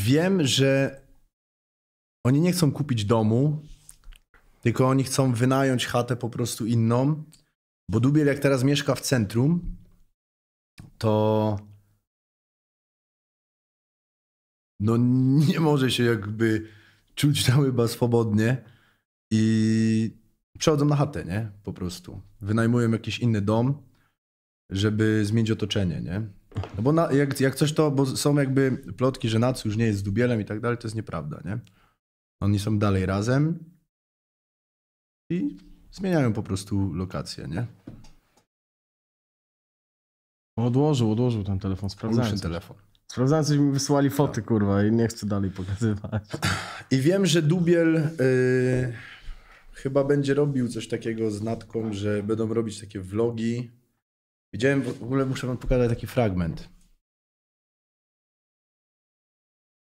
wiem, że oni nie chcą kupić domu, tylko oni chcą wynająć chatę po prostu inną, bo Dubiel jak teraz mieszka w centrum, to no nie może się jakby czuć tam chyba swobodnie i przechodzą na chatę, nie? Po prostu. Wynajmują jakiś inny dom, żeby zmienić otoczenie, nie? No bo na, jak, jak coś to, bo są jakby plotki, że Natsu już nie jest z Dubielem i tak dalej, to jest nieprawda, nie? Oni są dalej razem i zmieniają po prostu lokację, nie? Odłożył, odłożył ten telefon, sprawdzałem. Ten telefon. Sprawdzałem, coś mi wysłali tak. foty, tak. kurwa, i nie chcę dalej pokazywać. I wiem, że Dubiel yy, chyba będzie robił coś takiego z Natką, że będą robić takie vlogi Widziałem, w ogóle muszę wam pokazać taki fragment.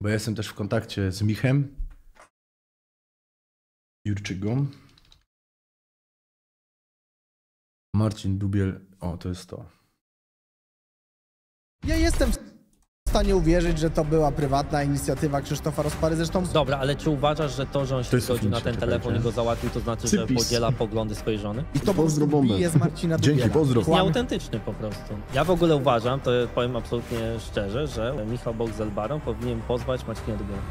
Bo ja jestem też w kontakcie z Michem Jurczygą. Marcin Dubiel. O, to jest to. Ja jestem w stanie uwierzyć, że to była prywatna inicjatywa Krzysztofa Rozpary, zresztą... Dobra, ale czy uważasz, że to, że on się zgodził na ten telefon i go załatwił, to znaczy, że podziela poglądy swojej żony? I to pozdro jest Marcina Dzięki, Dubiela. Jest nieautentyczny po prostu. Ja w ogóle uważam, to powiem absolutnie szczerze, że Michał Elbarą powinien pozwać Marcina Dubiela.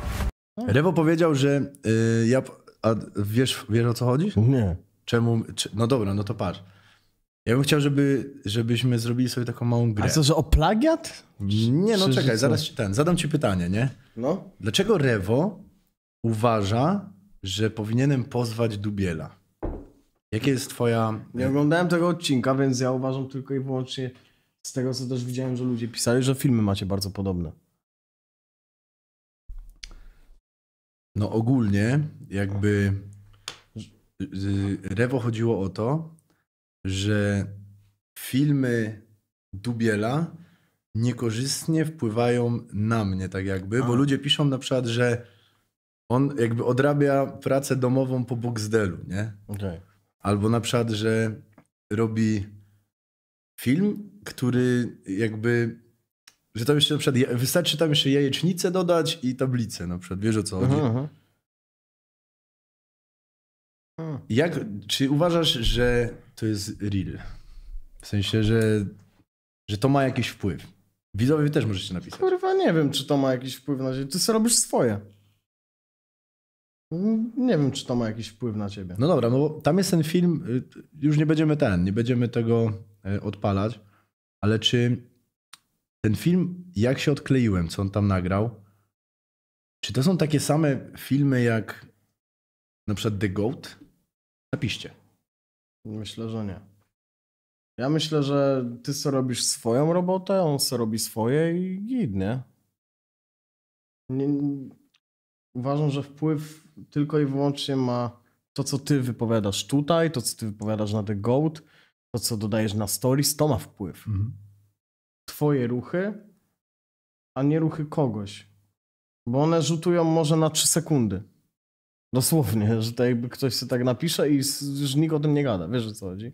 Rewo powiedział, że y, ja... A wiesz, wiesz o co chodzi? Nie. Czemu... Czy, no dobra, no to patrz. Ja bym chciał, żeby, żebyśmy zrobili sobie taką małą grę. A co, że o plagiat? Nie, no czekaj, zaraz ci ten, zadam ci pytanie, nie? No. Dlaczego Rewo uważa, że powinienem pozwać Dubiela? Jakie jest twoja... Nie oglądałem tego odcinka, więc ja uważam tylko i wyłącznie z tego, co też widziałem, że ludzie pisali, że filmy macie bardzo podobne. No ogólnie jakby... Y, Rewo chodziło o to, że filmy Dubiela niekorzystnie wpływają na mnie, tak jakby, A. bo ludzie piszą na przykład, że on jakby odrabia pracę domową po Boxdelu, nie? Okay. Albo na przykład, że robi film, który jakby że tam jeszcze na przykład, wystarczy tam jeszcze jajecznicę dodać i tablicę na przykład, wiesz o co chodzi? Aha, mhm, mhm. Jak, czy uważasz, że to jest real. W sensie, że, że to ma jakiś wpływ. Widzowie też możecie napisać. Kurwa, nie wiem, czy to ma jakiś wpływ na ciebie. Ty sobie robisz swoje. Nie wiem, czy to ma jakiś wpływ na ciebie. No dobra, no bo tam jest ten film, y, już nie będziemy ten, nie będziemy tego y, odpalać, ale czy ten film, jak się odkleiłem, co on tam nagrał, czy to są takie same filmy jak na przykład The Goat? Napiszcie. Myślę, że nie. Ja myślę, że ty co robisz swoją robotę, on co robi swoje i git, nie? nie? Uważam, że wpływ tylko i wyłącznie ma to, co ty wypowiadasz tutaj, to, co ty wypowiadasz na The Goat, to, co dodajesz na stories, to ma wpływ. Mhm. Twoje ruchy, a nie ruchy kogoś. Bo one rzutują może na 3 sekundy. Dosłownie, że to jakby ktoś się tak napisze i już nikt o tym nie gada. Wiesz o co chodzi?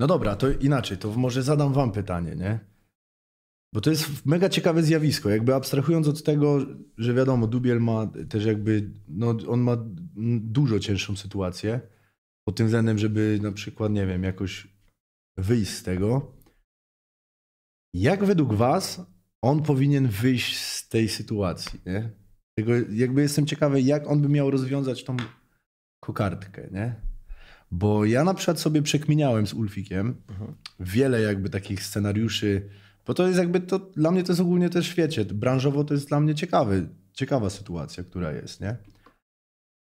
No dobra, to inaczej, to może zadam wam pytanie, nie? Bo to jest mega ciekawe zjawisko. Jakby abstrahując od tego, że wiadomo, Dubiel ma też jakby, no on ma dużo cięższą sytuację pod tym względem, żeby na przykład, nie wiem, jakoś wyjść z tego. Jak według was on powinien wyjść z tej sytuacji, nie? jakby jestem ciekawy, jak on by miał rozwiązać tą kokardkę, nie? Bo ja na przykład sobie przekminiałem z Ulfikiem mhm. wiele jakby takich scenariuszy, bo to jest jakby, to dla mnie to jest ogólnie też świecie, branżowo to jest dla mnie ciekawy, ciekawa sytuacja, która jest, nie?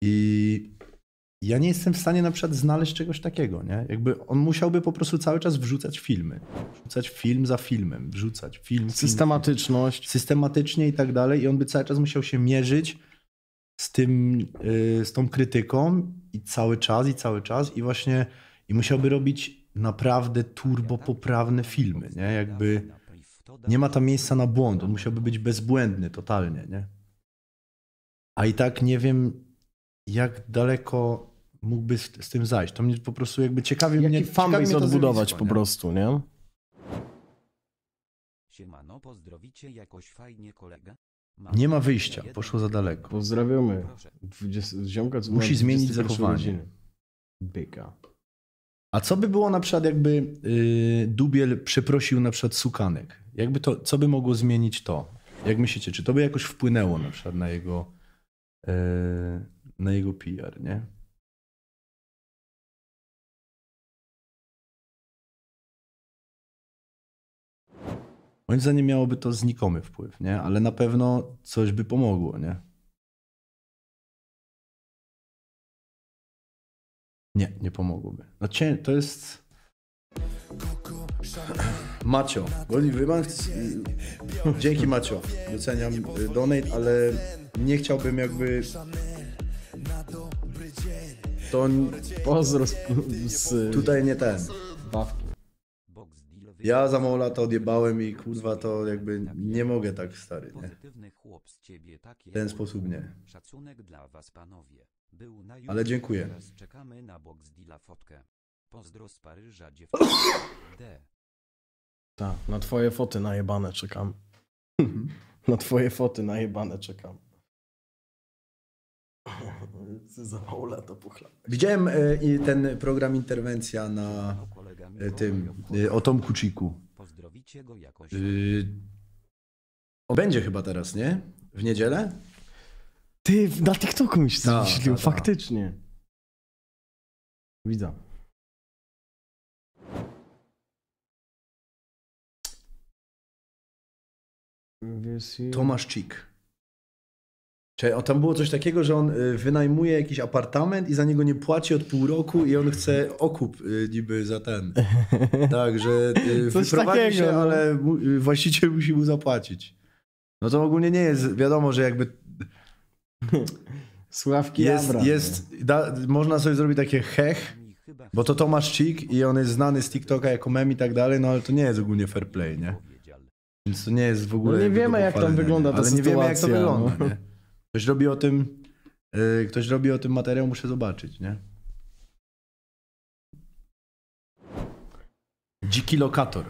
I ja nie jestem w stanie na przykład znaleźć czegoś takiego, nie? Jakby on musiałby po prostu cały czas wrzucać filmy. Wrzucać film za filmem, wrzucać film. Systematyczność. Film, systematycznie i tak dalej. I on by cały czas musiał się mierzyć z tym, yy, z tą krytyką i cały czas, i cały czas. I właśnie, i musiałby robić naprawdę turbo poprawne filmy, nie? Jakby nie ma tam miejsca na błąd. On musiałby być bezbłędny totalnie, nie? A i tak nie wiem, jak daleko mógłby z, z, tym zajść. To mnie po prostu jakby ciekawi Jaki mnie fanbase odbudować po nie? prostu, nie? Siemano, pozdrowicie jakoś fajnie kolega? Mam nie ma wyjścia, poszło za daleko. Pozdrawiamy. ziomka, co Musi zmienić zachowanie. Byka. A co by było na przykład jakby y, Dubiel przeprosił na przykład Sukanek? Jakby to, co by mogło zmienić to? Jak myślicie, czy to by jakoś wpłynęło na przykład na jego, y, na jego PR, nie? Moim zdaniem miałoby to znikomy wpływ, nie? ale na pewno coś by pomogło. Nie? Nie, nie pomogłoby. No cię, to jest. Macio, Wyman, dzięki Macio, doceniam y, donate, ale nie chciałbym jakby... To... Pozdro z... Tutaj nie ten. Bawki. Ja za mało lata odjebałem i kurwa to jakby nie mogę tak stary, nie? Tak w ten sposób nie. Szacunek dla was panowie. Był na Ale dziękuję. Teraz czekamy na box deala fotkę. Pozdro z Paryża D. Tak, na twoje foty najebane czekam. Mhm. na twoje foty najebane czekam. Za mało lata puchlamy. Widziałem e, ten program Interwencja na e, tym, e, o Tomku Ciku. Pozdrowicie go jakoś. o, będzie chyba teraz, nie? W niedzielę? Ty, na TikToku mi się Ta, zmyślił, faktycznie. Widzę. Tomasz Cik. Czyli tam było coś takiego, że on y, wynajmuje jakiś apartament i za niego nie płaci od pół roku i on chce okup y, niby za ten. Tak, że y, wyprowadzi się, no. ale właściciel musi mu zapłacić. No to ogólnie nie jest, wiadomo, że jakby... Sławki jest, jest no. da, Można sobie zrobić takie hech, bo to Tomasz Cik i on jest znany z TikToka jako mem i tak dalej, no ale to nie jest ogólnie fair play, nie? Więc to nie jest w ogóle... No nie wiemy jak tam wygląda ta ale sytuacja. Ale nie wiemy jak to wygląda, no. nie? Ktoś robi o tym, yy, ktoś robi o tym materiał, muszę zobaczyć, nie? Dziki lokator.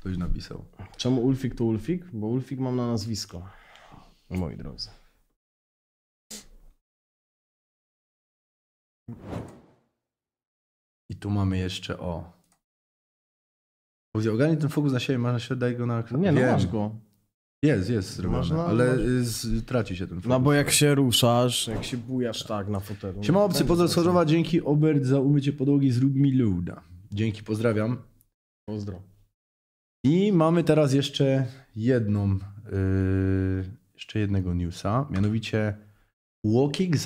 Ktoś napisał. Czemu Ulfik to Ulfik? Bo Ulfik mam na nazwisko. Moi drodzy. I tu mamy jeszcze o. Ogarnij ten fokus na siebie, masz na siebie, daj go na... Nie, no masz go. Jest, jest zrobione, Można? ale y, z, traci się ten No bo jak tak. się ruszasz, jak się bujasz tak na fotelu. Siema ma no, obcy, poza Schorzowa, dzięki Obert za umycie podłogi, zrób mi luda. Dzięki, pozdrawiam. Pozdro. I mamy teraz jeszcze jedną, yy, jeszcze jednego newsa, mianowicie Walking